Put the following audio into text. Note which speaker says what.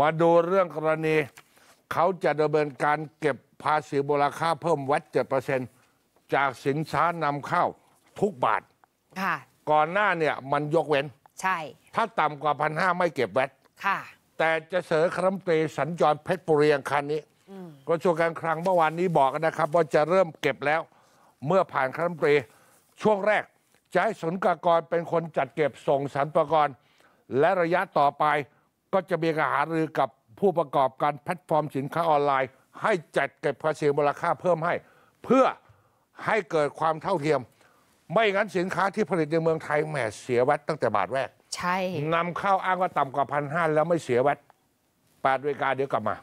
Speaker 1: มาดูเรื่องกรณี เขาจะดำเนินการเก็บภาษีมูลค่าเพิ่มวัด7%จากสินค้านำเข้าทุกบาท ค่ะ ก่อนหน้าเนี่ยมันยกเว้น ใช่ ถ้าต่ำกว่าพันห้าไม่เก็บแวดค่ะ แต่จะเสิมครัมเตรสัญจรเพชรปุรียงคันนี้กระทรวงการคลังเมื่อวานนี้บอกนะครับ ว่าจะเริ่มเก็บแล้ว เมื่อผ่านครัมเตรช่วงแรกจะให้สนกากรเป็นคนจัดเก็บส่งสรรพากรและระยะต่อไปก็จะมีการหารือกับผู้ประกอบการแพลตฟอร์มสินค้าออนไลน์ ให้จัดเก็บภาษีมูลค่าเพิ่มให้ เพื่อให้เกิดความเท่าเทียม ไม่งั้นสินค้าที่ผลิตในเมืองไทยแหมเสียวัตตั้งแต่บาทแรกใช่นำเข้าอ้างว่าต่ำกว่าพันห้าแล้วไม่เสียวัตแปดเวลาเดี๋ยวกลับมา